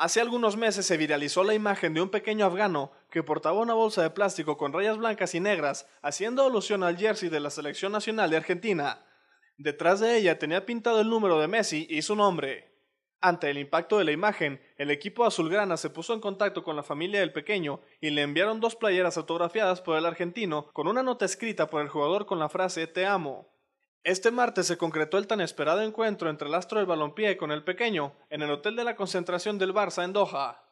Hace algunos meses se viralizó la imagen de un pequeño afgano que portaba una bolsa de plástico con rayas blancas y negras, haciendo alusión al jersey de la selección nacional de Argentina. Detrás de ella tenía pintado el número de Messi y su nombre. Ante el impacto de la imagen, el equipo azulgrana se puso en contacto con la familia del pequeño y le enviaron dos playeras autografiadas por el argentino con una nota escrita por el jugador con la frase Te amo. Este martes se concretó el tan esperado encuentro entre el astro del balompié con el pequeño en el hotel de la concentración del Barça en Doha.